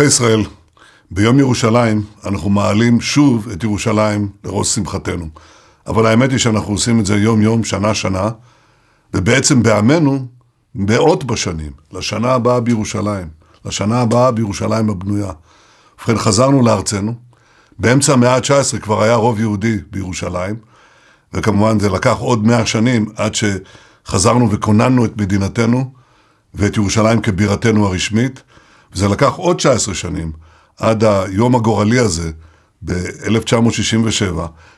אזרחי ישראל, ביום ירושלים אנחנו מעלים שוב את ירושלים לראש שמחתנו. אבל האמת היא שאנחנו עושים את זה יום-יום, שנה-שנה, ובעצם בעמנו מאות בשנים, לשנה הבאה בירושלים, לשנה הבאה בירושלים הבנויה. ובכן, חזרנו לארצנו. באמצע המאה ה-19 כבר היה רוב יהודי בירושלים, וכמובן זה לקח עוד מאה שנים עד שחזרנו וכוננו את מדינתנו ואת ירושלים כבירתנו הרשמית. וזה לקח עוד 19 שנים עד היום הגורלי הזה, ב-1967,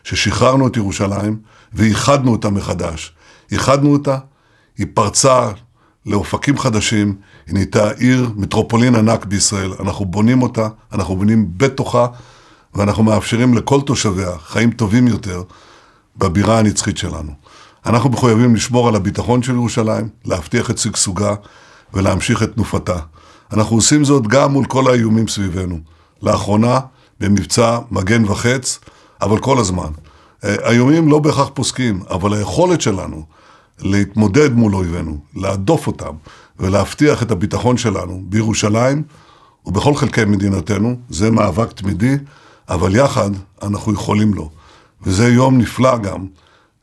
ששחררנו את ירושלים ואיחדנו אותה מחדש. איחדנו אותה, היא פרצה לאופקים חדשים, היא נהייתה עיר, מטרופולין ענק בישראל. אנחנו בונים אותה, אנחנו בונים בתוכה, ואנחנו מאפשרים לכל תושביה חיים טובים יותר בבירה הנצחית שלנו. אנחנו מחויבים לשמור על הביטחון של ירושלים, להבטיח את שגשוגה, ולהמשיך את תנופתה. אנחנו עושים זאת גם מול כל האיומים סביבנו. לאחרונה, במבצע מגן וחץ, אבל כל הזמן. אה, האיומים לא בהכרח פוסקים, אבל היכולת שלנו להתמודד מול אויבינו, להדוף אותם ולהבטיח את הביטחון שלנו בירושלים ובכל חלקי מדינתנו, זה מאבק תמידי, אבל יחד אנחנו יכולים לו. וזה יום נפלא גם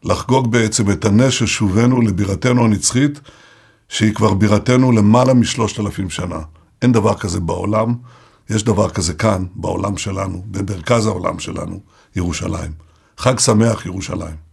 לחגוג בעצם את הנס שובנו לבירתנו הנצחית שהיא כבר בירתנו למעלה משלושת אלפים שנה. אין דבר כזה בעולם, יש דבר כזה כאן, בעולם שלנו, במרכז העולם שלנו, ירושלים. חג שמח, ירושלים.